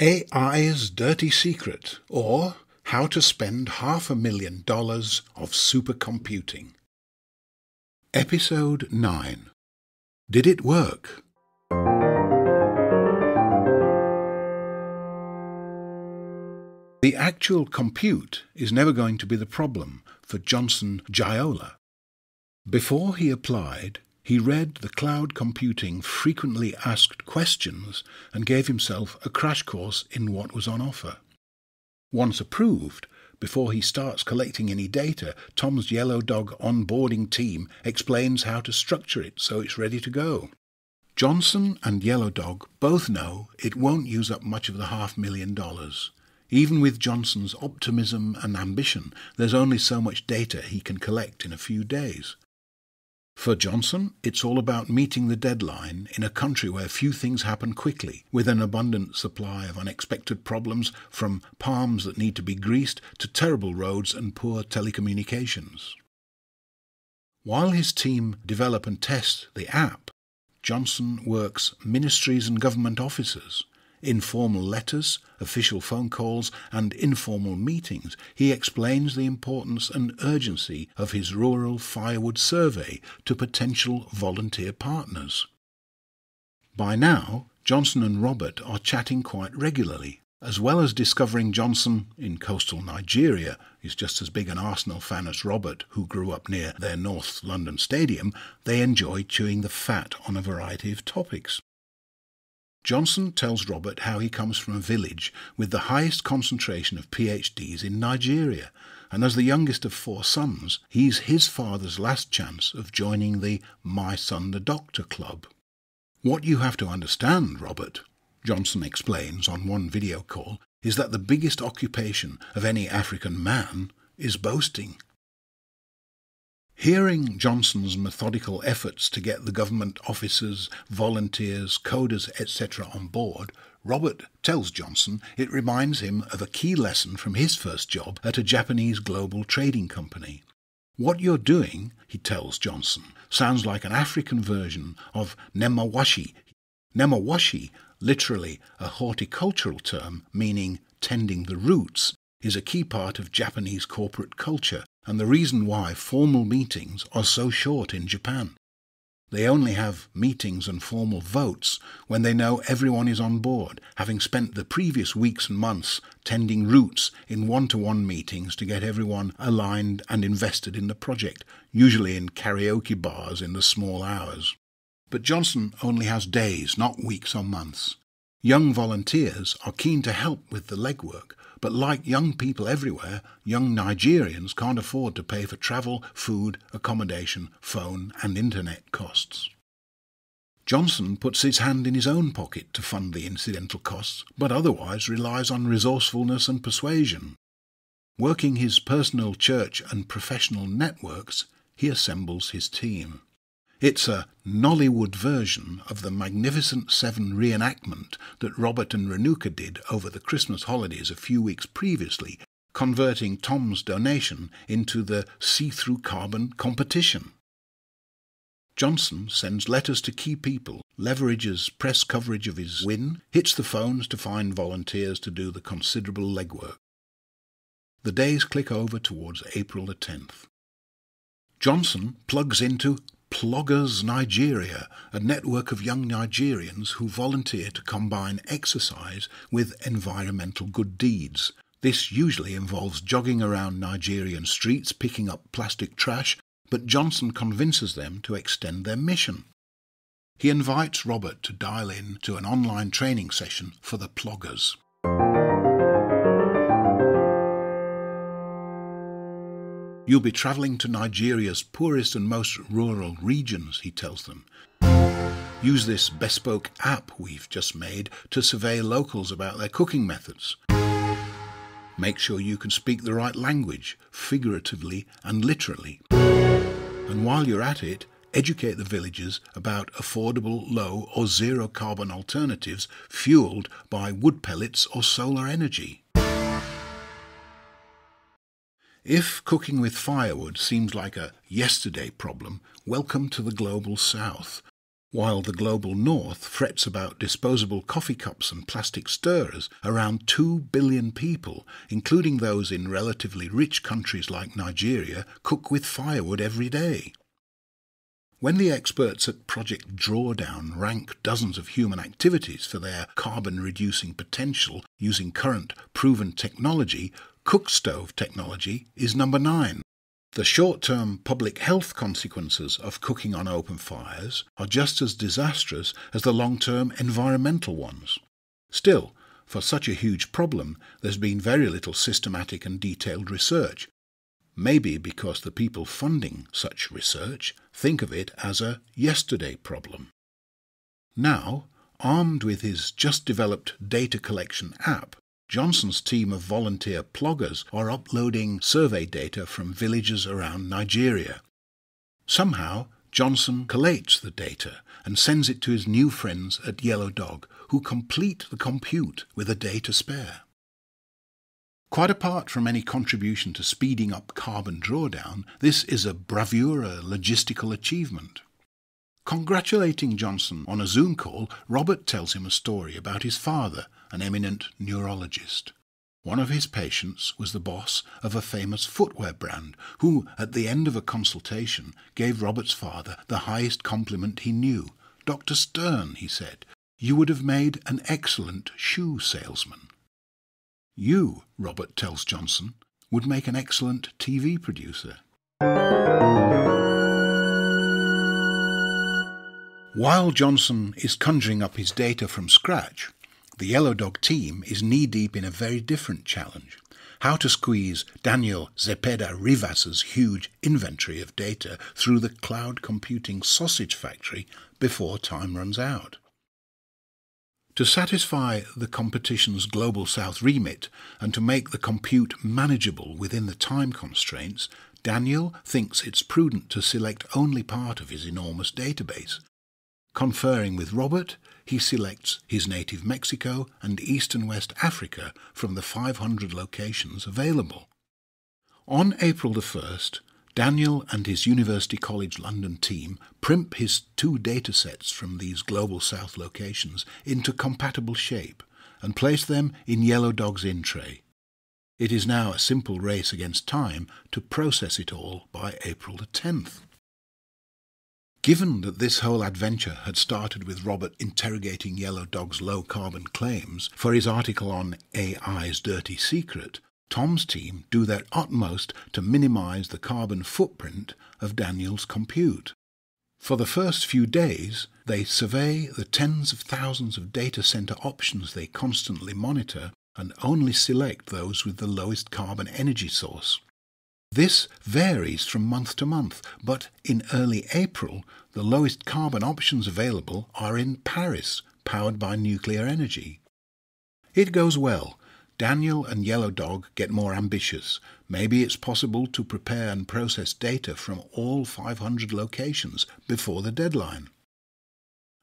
AI's Dirty Secret or How to Spend Half a Million Dollars of Supercomputing. Episode 9 Did It Work? The actual compute is never going to be the problem for Johnson Giola. Before he applied, he read the cloud computing frequently asked questions and gave himself a crash course in what was on offer. Once approved, before he starts collecting any data, Tom's Yellow Dog onboarding team explains how to structure it so it's ready to go. Johnson and Yellow Dog both know it won't use up much of the half million dollars. Even with Johnson's optimism and ambition, there's only so much data he can collect in a few days. For Johnson, it's all about meeting the deadline in a country where few things happen quickly, with an abundant supply of unexpected problems from palms that need to be greased to terrible roads and poor telecommunications. While his team develop and test the app, Johnson works ministries and government officers informal letters, official phone calls, and informal meetings, he explains the importance and urgency of his rural firewood survey to potential volunteer partners. By now, Johnson and Robert are chatting quite regularly, as well as discovering Johnson in coastal Nigeria is just as big an Arsenal fan as Robert, who grew up near their North London stadium, they enjoy chewing the fat on a variety of topics. Johnson tells Robert how he comes from a village with the highest concentration of PhDs in Nigeria, and as the youngest of four sons, he's his father's last chance of joining the My Son the Doctor Club. What you have to understand, Robert, Johnson explains on one video call, is that the biggest occupation of any African man is boasting. Hearing Johnson's methodical efforts to get the government officers, volunteers, coders, etc. on board, Robert tells Johnson it reminds him of a key lesson from his first job at a Japanese global trading company. What you're doing, he tells Johnson, sounds like an African version of nemawashi. Nemawashi, literally a horticultural term meaning tending the roots, is a key part of Japanese corporate culture and the reason why formal meetings are so short in Japan. They only have meetings and formal votes when they know everyone is on board, having spent the previous weeks and months tending roots in one to one meetings to get everyone aligned and invested in the project, usually in karaoke bars in the small hours. But Johnson only has days, not weeks or months. Young volunteers are keen to help with the legwork, but like young people everywhere, young Nigerians can't afford to pay for travel, food, accommodation, phone, and internet costs. Johnson puts his hand in his own pocket to fund the incidental costs, but otherwise relies on resourcefulness and persuasion. Working his personal church and professional networks, he assembles his team. It's a Nollywood version of the Magnificent Seven reenactment that Robert and Renuka did over the Christmas holidays a few weeks previously, converting Tom's donation into the see through carbon competition. Johnson sends letters to key people, leverages press coverage of his win, hits the phones to find volunteers to do the considerable legwork. The days click over towards April the 10th. Johnson plugs into Ploggers Nigeria, a network of young Nigerians who volunteer to combine exercise with environmental good deeds. This usually involves jogging around Nigerian streets picking up plastic trash, but Johnson convinces them to extend their mission. He invites Robert to dial in to an online training session for the ploggers. You'll be travelling to Nigeria's poorest and most rural regions, he tells them. Use this bespoke app we've just made to survey locals about their cooking methods. Make sure you can speak the right language, figuratively and literally. And while you're at it, educate the villagers about affordable, low or zero carbon alternatives fueled by wood pellets or solar energy. If cooking with firewood seems like a yesterday problem, welcome to the global south. While the global north frets about disposable coffee cups and plastic stirrers, around 2 billion people, including those in relatively rich countries like Nigeria, cook with firewood every day. When the experts at Project Drawdown rank dozens of human activities for their carbon reducing potential using current proven technology, cook stove technology is number nine. The short term public health consequences of cooking on open fires are just as disastrous as the long term environmental ones. Still, for such a huge problem, there's been very little systematic and detailed research. Maybe because the people funding such research think of it as a yesterday problem. Now, armed with his just developed data collection app, Johnson's team of volunteer ploggers are uploading survey data from villages around Nigeria. Somehow, Johnson collates the data and sends it to his new friends at Yellow Dog, who complete the compute with a day to spare. Quite apart from any contribution to speeding up carbon drawdown, this is a bravura logistical achievement. Congratulating Johnson on a Zoom call, Robert tells him a story about his father, an eminent neurologist. One of his patients was the boss of a famous footwear brand, who, at the end of a consultation, gave Robert's father the highest compliment he knew. Dr. Stern, he said, you would have made an excellent shoe salesman. You, Robert tells Johnson, would make an excellent TV producer. While Johnson is conjuring up his data from scratch, the Yellow Dog team is knee deep in a very different challenge how to squeeze Daniel Zepeda Rivas's huge inventory of data through the cloud computing sausage factory before time runs out. To satisfy the competition's Global South remit and to make the compute manageable within the time constraints, Daniel thinks it's prudent to select only part of his enormous database Conferring with Robert, he selects his native Mexico and East and West Africa from the 500 locations available. On April the 1st, Daniel and his University College London team primp his two datasets from these Global South locations into compatible shape and place them in Yellow Dog's in tray. It is now a simple race against time to process it all by April the 10th. Given that this whole adventure had started with Robert interrogating Yellow Dog's low carbon claims for his article on AI's dirty secret, Tom's team do their utmost to minimize the carbon footprint of Daniel's compute. For the first few days, they survey the tens of thousands of data center options they constantly monitor and only select those with the lowest carbon energy source. This varies from month to month, but in early April, the lowest carbon options available are in Paris, powered by nuclear energy. It goes well. Daniel and Yellow Dog get more ambitious. Maybe it's possible to prepare and process data from all 500 locations before the deadline.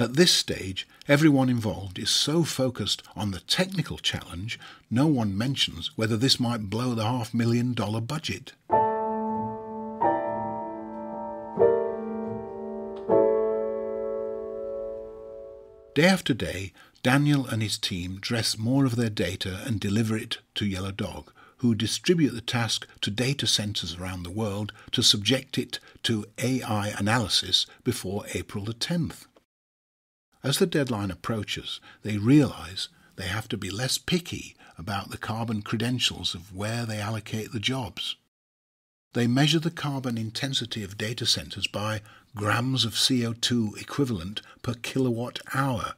At this stage, everyone involved is so focused on the technical challenge, no one mentions whether this might blow the half million dollar budget. Day after day, Daniel and his team dress more of their data and deliver it to Yellow Dog, who distribute the task to data centers around the world to subject it to AI analysis before April the 10th. As the deadline approaches, they realise they have to be less picky about the carbon credentials of where they allocate the jobs. They measure the carbon intensity of data centres by grams of CO2 equivalent per kilowatt hour.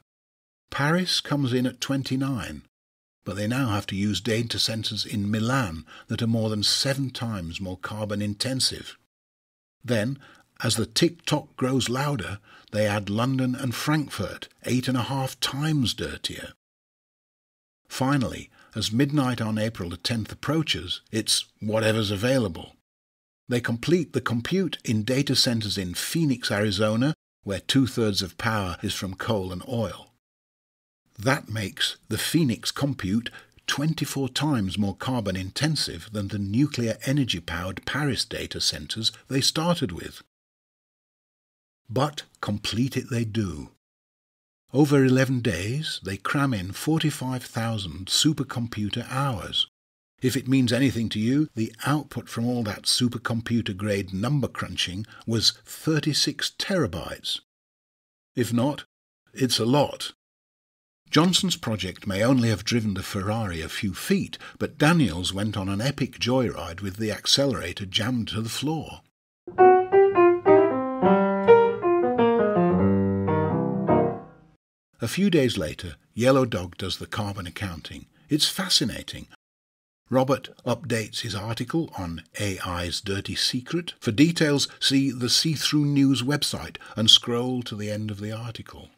Paris comes in at 29, but they now have to use data centres in Milan that are more than seven times more carbon intensive. Then as the tick tock grows louder, they add London and Frankfurt, eight and a half times dirtier. Finally, as midnight on April the 10th approaches, it's whatever's available. They complete the compute in data centers in Phoenix, Arizona, where two thirds of power is from coal and oil. That makes the Phoenix compute 24 times more carbon intensive than the nuclear energy powered Paris data centers they started with but complete it they do. Over 11 days, they cram in 45,000 supercomputer hours. If it means anything to you, the output from all that supercomputer grade number crunching was 36 terabytes. If not, it's a lot. Johnson's project may only have driven the Ferrari a few feet, but Daniels went on an epic joyride with the accelerator jammed to the floor. A few days later, Yellow Dog does the carbon accounting. It's fascinating. Robert updates his article on AI's dirty secret. For details, see the See Through News website and scroll to the end of the article.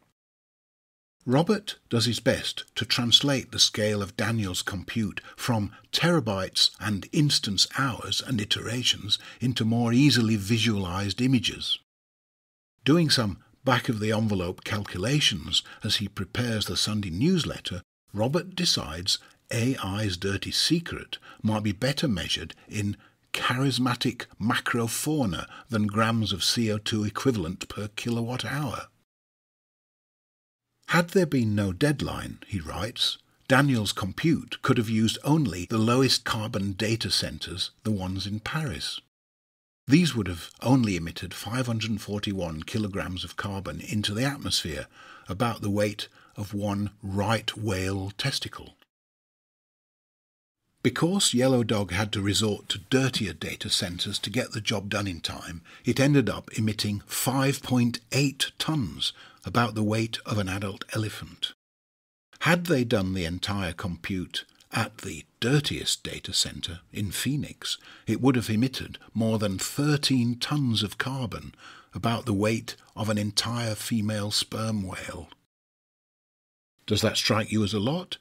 Robert does his best to translate the scale of Daniel's compute from terabytes and instance hours and iterations into more easily visualized images. Doing some back of the envelope calculations as he prepares the Sunday newsletter, Robert decides AI's dirty secret might be better measured in charismatic macrofauna than grams of CO2 equivalent per kilowatt hour. Had there been no deadline, he writes, Daniel's compute could have used only the lowest carbon data centres, the ones in Paris. These would have only emitted 541 kilograms of carbon into the atmosphere, about the weight of one right whale testicle. Because Yellow Dog had to resort to dirtier data centres to get the job done in time, it ended up emitting 5.8 tonnes, about the weight of an adult elephant. Had they done the entire compute at the dirtiest data center in Phoenix, it would have emitted more than 13 tons of carbon, about the weight of an entire female sperm whale. Does that strike you as a lot?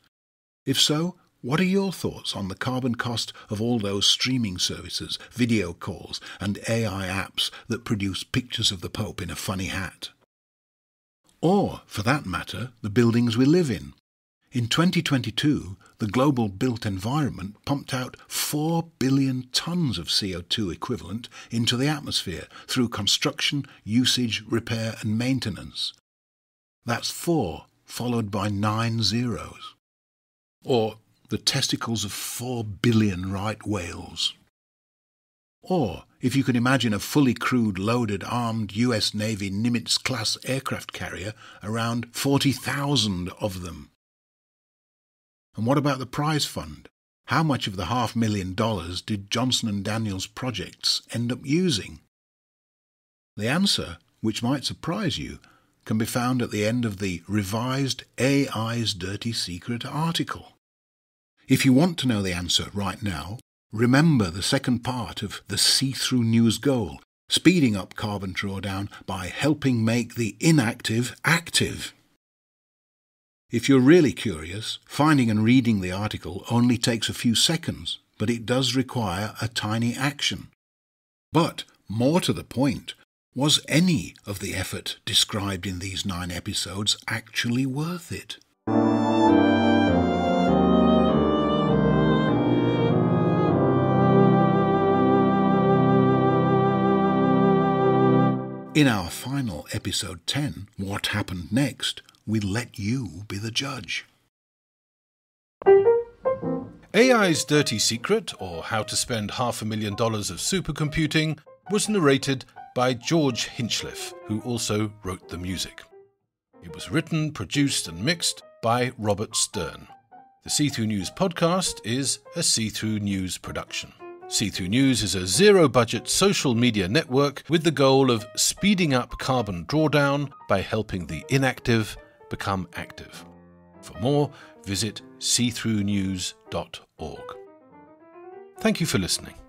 If so, what are your thoughts on the carbon cost of all those streaming services, video calls, and AI apps that produce pictures of the Pope in a funny hat? Or, for that matter, the buildings we live in. In 2022, the global built environment pumped out 4 billion tonnes of CO2 equivalent into the atmosphere through construction, usage, repair, and maintenance. That's 4 followed by 9 zeros. Or the testicles of 4 billion right whales. Or, if you can imagine a fully crewed, loaded, armed US Navy Nimitz class aircraft carrier, around 40,000 of them and what about the prize fund? How much of the half million dollars did Johnson and Daniels projects end up using? The answer, which might surprise you, can be found at the end of the revised AI's Dirty Secret article. If you want to know the answer right now, remember the second part of the See Through News goal, speeding up carbon drawdown by helping make the inactive active. If you're really curious, finding and reading the article only takes a few seconds, but it does require a tiny action. But, more to the point, was any of the effort described in these nine episodes actually worth it? In our final episode 10, What Happened Next, we let you be the judge. AI's Dirty Secret, or How to Spend Half a Million Dollars of Supercomputing, was narrated by George Hinchliffe, who also wrote the music. It was written, produced, and mixed by Robert Stern. The See Through News podcast is a See Through News production. See Through News is a zero budget social media network with the goal of speeding up carbon drawdown by helping the inactive become active. For more, visit seethroughnews.org. Thank you for listening.